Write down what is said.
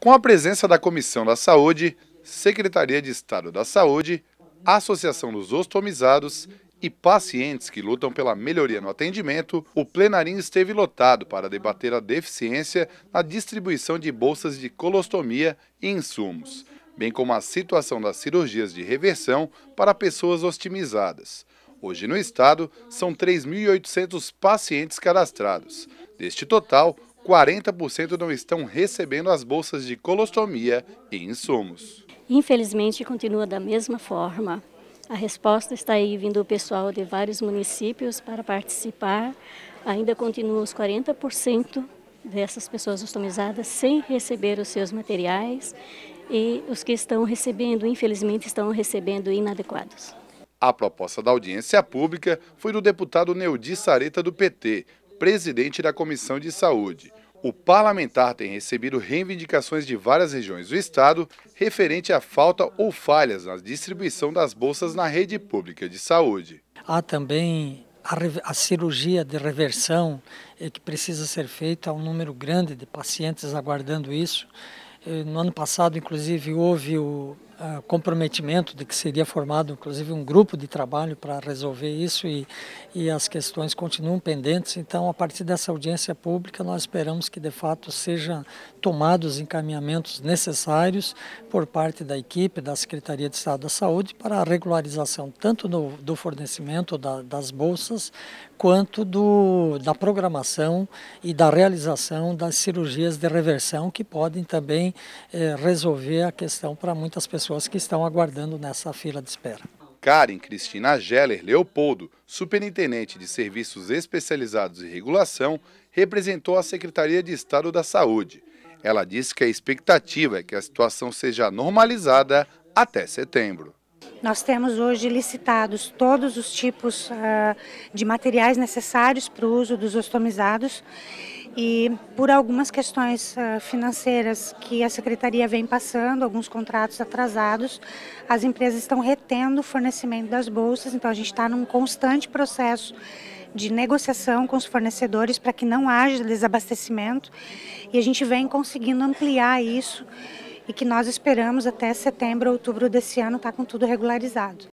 com a presença da Comissão da Saúde, Secretaria de Estado da Saúde, Associação dos Ostomizados e pacientes que lutam pela melhoria no atendimento, o plenarinho esteve lotado para debater a deficiência na distribuição de bolsas de colostomia e insumos, bem como a situação das cirurgias de reversão para pessoas ostimizadas. Hoje no estado, são 3.800 pacientes cadastrados. Deste total, 40% não estão recebendo as bolsas de colostomia e insumos. Infelizmente, continua da mesma forma. A resposta está aí vindo o pessoal de vários municípios para participar. Ainda continuam os 40% dessas pessoas customizadas sem receber os seus materiais e os que estão recebendo, infelizmente, estão recebendo inadequados. A proposta da audiência pública foi do deputado Neudi Sareta do PT, presidente da Comissão de Saúde. O parlamentar tem recebido reivindicações de várias regiões do estado referente à falta ou falhas na distribuição das bolsas na rede pública de saúde. Há também a, a cirurgia de reversão eh, que precisa ser feita há um número grande de pacientes aguardando isso. Eh, no ano passado, inclusive, houve o, comprometimento de que seria formado, inclusive, um grupo de trabalho para resolver isso e, e as questões continuam pendentes. Então, a partir dessa audiência pública, nós esperamos que, de fato, sejam tomados os encaminhamentos necessários por parte da equipe da Secretaria de Estado da Saúde para a regularização tanto do fornecimento da, das bolsas quanto do, da programação e da realização das cirurgias de reversão que podem também eh, resolver a questão para muitas pessoas pessoas que estão aguardando nessa fila de espera. Karen Cristina Geller Leopoldo, superintendente de serviços especializados e regulação, representou a Secretaria de Estado da Saúde. Ela disse que a expectativa é que a situação seja normalizada até setembro. Nós temos hoje licitados todos os tipos ah, de materiais necessários para o uso dos ostomizados e por algumas questões ah, financeiras que a Secretaria vem passando, alguns contratos atrasados, as empresas estão retendo o fornecimento das bolsas, então a gente está num constante processo de negociação com os fornecedores para que não haja desabastecimento e a gente vem conseguindo ampliar isso e que nós esperamos até setembro, outubro desse ano estar tá com tudo regularizado.